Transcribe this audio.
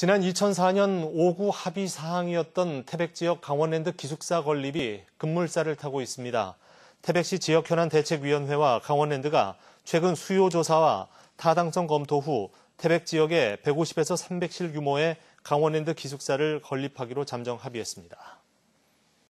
지난 2004년 5구 합의 사항이었던 태백 지역 강원랜드 기숙사 건립이 급물살을 타고 있습니다. 태백시 지역 현안 대책위원회와 강원랜드가 최근 수요 조사와 타당성 검토 후 태백 지역에 150에서 300실 규모의 강원랜드 기숙사를 건립하기로 잠정 합의했습니다.